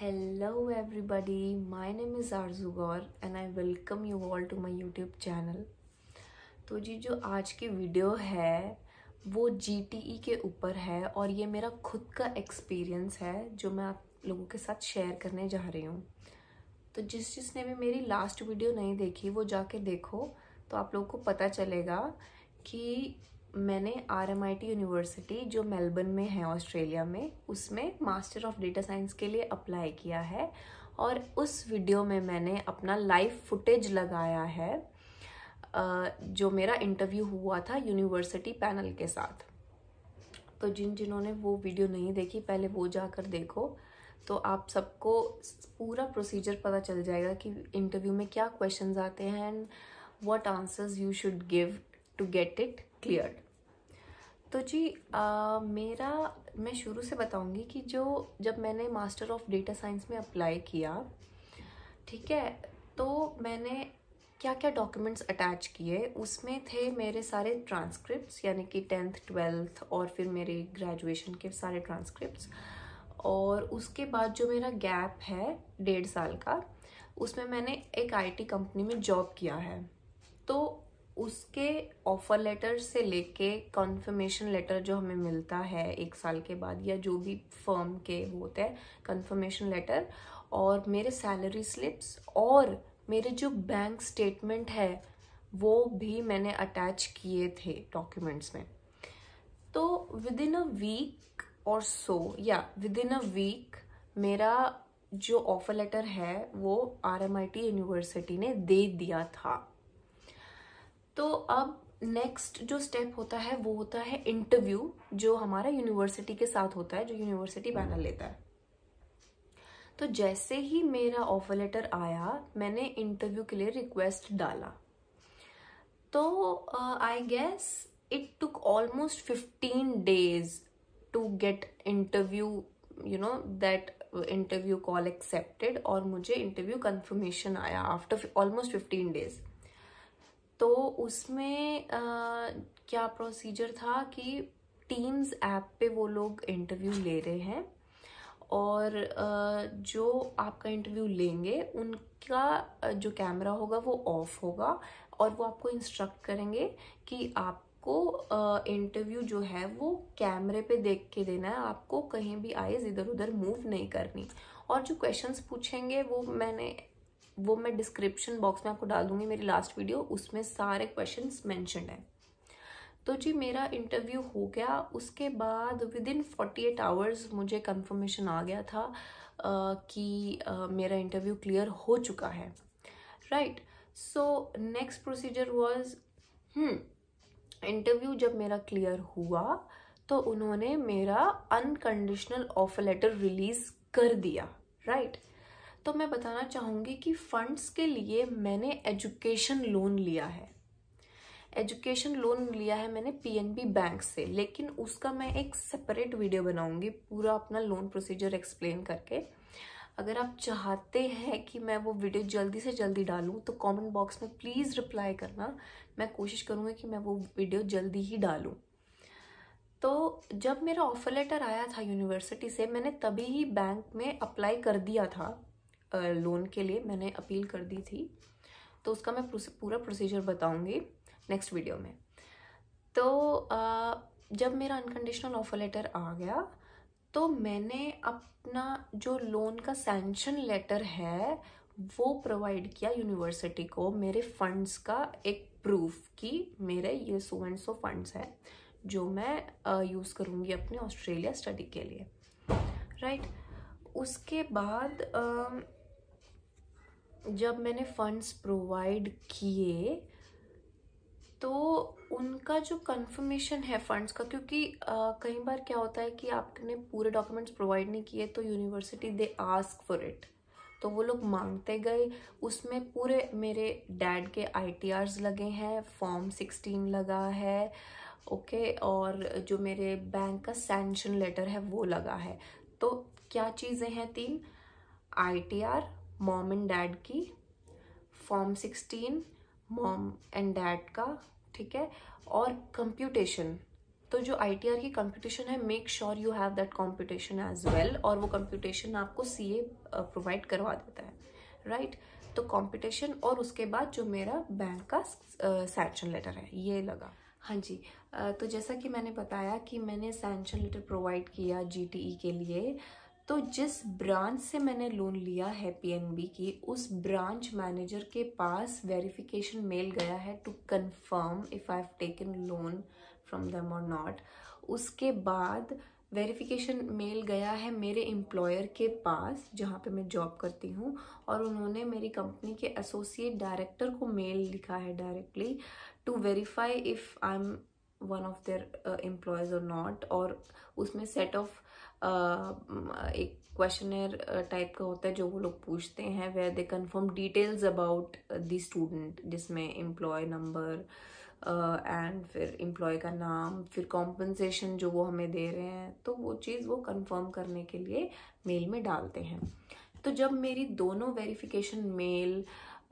Hello everybody my name is Aarzoo Gaur and I welcome you all to my YouTube channel तो जी जो आज की वीडियो है वो जी e के ऊपर है और ये मेरा खुद का एक्सपीरियंस है जो मैं आप लोगों के साथ शेयर करने जा रही हूँ तो जिस जिसने भी मेरी लास्ट वीडियो नहीं देखी वो जाके देखो तो आप लोगों को पता चलेगा कि मैंने आर यूनिवर्सिटी जो मेलबर्न में है ऑस्ट्रेलिया में उसमें मास्टर ऑफ डेटा साइंस के लिए अप्लाई किया है और उस वीडियो में मैंने अपना लाइव फुटेज लगाया है जो मेरा इंटरव्यू हुआ था यूनिवर्सिटी पैनल के साथ तो जिन जिन्होंने वो वीडियो नहीं देखी पहले वो जाकर देखो तो आप सबको पूरा प्रोसीजर पता चल जाएगा कि इंटरव्यू में क्या क्वेश्चंस आते हैं and what answers you should give to get it clear तो जी आ, मेरा मैं शुरू से बताऊंगी कि जो जब मैंने मास्टर ऑफ डेटा साइंस में अप्लाई किया ठीक है तो मैंने क्या क्या डॉक्यूमेंट्स अटैच किए उसमें थे मेरे सारे ट्रांसक्रिप्ट्स यानी कि टेंथ ट्वेल्थ और फिर मेरे ग्रेजुएशन के सारे ट्रांसक्रिप्ट्स और उसके बाद जो मेरा गैप है डेढ़ साल का उसमें मैंने एक आईटी कंपनी में जॉब किया है तो उसके ऑफर लेटर से लेके कंफर्मेशन लेटर जो हमें मिलता है एक साल के बाद या जो भी फर्म के होते हैं कंफर्मेशन लेटर और मेरे सैलरी स्लिप्स और मेरे जो बैंक स्टेटमेंट है वो भी मैंने अटैच किए थे डॉक्यूमेंट्स में तो विद इन अ वीक और सो या विद इन अ वीक मेरा जो ऑफर लेटर है वो आर यूनिवर्सिटी ने दे दिया था तो अब नेक्स्ट जो स्टेप होता है वो होता है इंटरव्यू जो हमारा यूनिवर्सिटी के साथ होता है जो यूनिवर्सिटी बैनर लेता है तो जैसे ही मेरा ऑफर लेटर आया मैंने इंटरव्यू के लिए रिक्वेस्ट डाला तो I guess it took almost fifteen days to get interview you know that interview call accepted और मुझे इंटरव्यू कंफर्मेशन आया आफ्टर ऑलमोस्ट फिफ्टीन डेज तो उसमें आ, क्या प्रोसीजर था कि टीम्स ऐप पे वो लोग इंटरव्यू ले रहे हैं और जो आपका इंटरव्यू लेंगे उनका जो कैमरा होगा वो ऑफ होगा और वो आपको इंस्ट्रक्ट करेंगे कि आपको इंटरव्यू जो है वो कैमरे पे देख के देना है आपको कहीं भी आईज इधर उधर मूव नहीं करनी और जो क्वेश्चंस पूछेंगे वो मैंने वो मैं डिस्क्रिप्शन बॉक्स में आपको डाल दूंगी मेरी लास्ट वीडियो उसमें सारे क्वेश्चन मैंशन हैं तो जी मेरा इंटरव्यू हो गया उसके बाद within forty eight hours मुझे कंफर्मेशन आ गया था आ, कि आ, मेरा इंटरव्यू क्लियर हो चुका है right so next procedure was interview जब मेरा क्लियर हुआ तो उन्होंने मेरा अनकंडीशनल ऑफर लेटर रिलीज़ कर दिया राइट right? तो मैं बताना चाहूँगी कि फ़ंड्स के लिए मैंने एजुकेशन लोन लिया है एजुकेशन लोन लिया है मैंने पीएनबी बैंक से लेकिन उसका मैं एक सेपरेट वीडियो बनाऊंगी पूरा अपना लोन प्रोसीजर एक्सप्लेन करके अगर आप चाहते हैं कि मैं वो वीडियो जल्दी से जल्दी डालूं तो कमेंट बॉक्स में प्लीज़ रिप्लाई करना मैं कोशिश करूँगी कि मैं वो वीडियो जल्दी ही डालूं तो जब मेरा ऑफ़र लेटर आया था यूनिवर्सिटी से मैंने तभी ही बैंक में अप्लाई कर दिया था लोन के लिए मैंने अपील कर दी थी तो उसका मैं पूरा प्रोसीजर बताऊंगी नेक्स्ट वीडियो में तो आ, जब मेरा अनकंडीशनल ऑफर लेटर आ गया तो मैंने अपना जो लोन का सेंक्शन लेटर है वो प्रोवाइड किया यूनिवर्सिटी को मेरे फंड्स का एक प्रूफ कि मेरे ये सो एंड सो फंड्स हैं जो मैं यूज़ करूँगी अपने ऑस्ट्रेलिया स्टडी के लिए राइट right? उसके बाद आ, जब मैंने फंड्स प्रोवाइड किए तो उनका जो कंफर्मेशन है फंड्स का क्योंकि कई बार क्या होता है कि आपने पूरे डॉक्यूमेंट्स प्रोवाइड नहीं किए तो university they ask for it तो वो लोग मांगते गए उसमें पूरे मेरे डैड के आई लगे हैं फॉर्म सिक्सटीन लगा है ओके okay, और जो मेरे बैंक का सैंक्शन लेटर है वो लगा है तो क्या चीज़ें हैं तीन I T R mom and dad की form sixteen mom and dad का ठीक है और कंप्यूटेशन तो जो आई की कंप्यूटेशन है make sure you have that computation as well और वो कंप्यूटेशन आपको सी ए प्रोवाइड करवा देता है राइट right? तो कंप्यूटेशन और उसके बाद जो मेरा बैंक का सैंक्शन uh, लेटर है ये लगा हाँ जी uh, तो जैसा कि मैंने बताया कि मैंने सैंक्शन लेटर प्रोवाइड किया जी e के लिए तो जिस ब्रांच से मैंने लोन लिया है पीएनबी की उस ब्रांच मैनेजर के पास वेरिफिकेशन मेल गया है to confirm if I have taken loan from them और नॉट उसके बाद वेरिफिकेशन मेल गया है मेरे एम्प्लॉयर के पास जहाँ पे मैं जॉब करती हूँ और उन्होंने मेरी कंपनी के एसोसिएट डायरेक्टर को मेल लिखा है directly to verify if I am one of their employees और नॉट और उसमें सेट ऑफ़ एक क्वेश्चनर टाइप का होता है जो वो लोग पूछते हैं where they confirm details about the student जिसमें एम्प्लॉय नंबर एंड फिर एम्प्लॉय का नाम फिर कॉम्पनसेशन जो वो हमें दे रहे हैं तो वो चीज़ वो कंफर्म करने के लिए मेल में डालते हैं तो जब मेरी दोनों वेरिफिकेशन मेल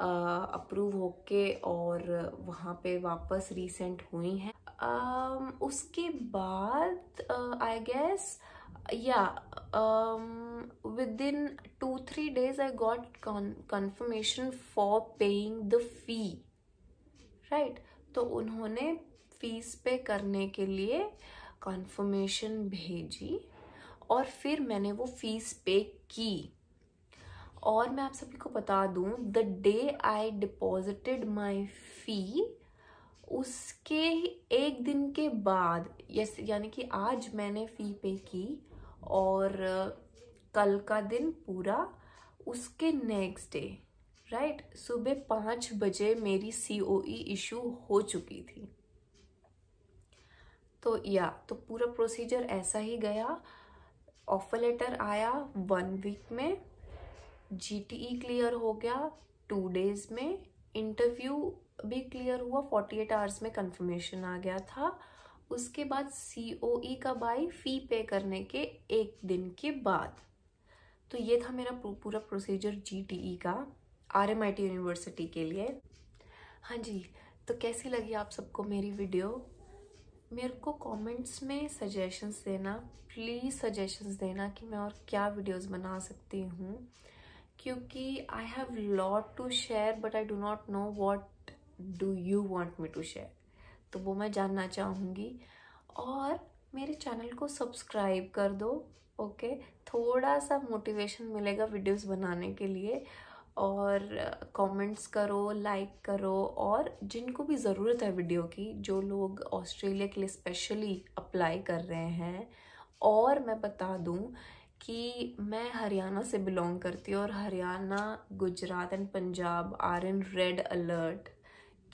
अप्रूव uh, होके और वहाँ पे वापस रीसेंट हुई हैं uh, उसके बाद I uh, guess yeah um within 2 3 days i got con- confirmation for paying the fee right to unhone fees पे karne ke liye confirmation bheji aur fir maine wo fees pay ki और मैं आप सभी को बता दूं the day I deposited my fee उसके एक दिन के बाद यस यानी कि आज मैंने फ़ी पे की और कल का दिन पूरा उसके नेक्स्ट डे राइट सुबह पाँच बजे मेरी सी ओ ई इशू हो चुकी थी तो या तो पूरा प्रोसीजर ऐसा ही गया ऑफर लेटर आया वन वीक में जी टी ई क्लियर हो गया टू डेज में इंटरव्यू भी क्लियर हुआ फोर्टी एट आवर्स में कंफर्मेशन आ गया था उसके बाद सी ओ ई का बाय फी पे करने के एक दिन के बाद तो ये था मेरा पूरा प्रोसीजर जी टी ई का R M I T university के लिए हाँ जी तो कैसी लगी आप सबको मेरी वीडियो मेरे को कमेंट्स में सजेशंस देना प्लीज़ सजेशंस देना कि मैं और क्या वीडियोस बना सकती हूँ क्योंकि I have lot to share but I do not know what do you want me to share तो वो मैं जानना चाहूँगी और मेरे चैनल को सब्सक्राइब कर दो ओके थोड़ा सा मोटिवेशन मिलेगा वीडियोस बनाने के लिए और कमेंट्स करो लाइक करो और जिनको भी ज़रूरत है वीडियो की जो लोग ऑस्ट्रेलिया के लिए स्पेशली अप्लाई कर रहे हैं और मैं बता दूँ कि मैं हरियाणा से बिलोंग करती हूँ और Haryana Gujarat and Punjab are in red alert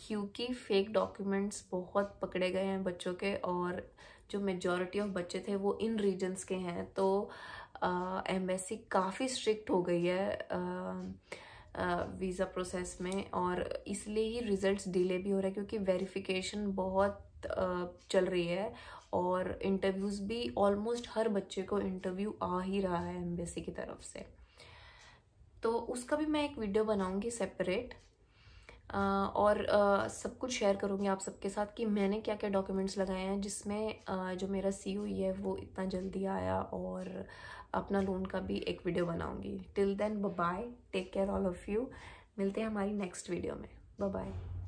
क्योंकि फेक डॉक्यूमेंट्स बहुत पकड़े गए हैं बच्चों के और जो मेजॉरिटी ऑफ बच्चे थे वो इन रीजन्स के हैं तो एम्बेसी काफ़ी स्ट्रिक्ट हो गई है वीज़ा प्रोसेस में और इसलिए ही रिज़ल्ट्स डिले भी हो रहा है क्योंकि वेरिफिकेशन बहुत चल रही है और इंटरव्यूज़ भी ऑलमोस्ट हर बच्चे को इंटरव्यू आ ही रहा है एम्बेसी की तरफ से तो उसका भी मैं एक वीडियो बनाऊंगी सेपरेट और सब कुछ शेयर करूँगी आप सबके साथ कि मैंने क्या क्या डॉक्यूमेंट्स लगाए हैं जिसमें जो मेरा सी हुई है वो इतना जल्दी आया और अपना लोन का भी एक वीडियो बनाऊँगी till then bye take care all of you मिलते हैं हमारी नेक्स्ट वीडियो में बाय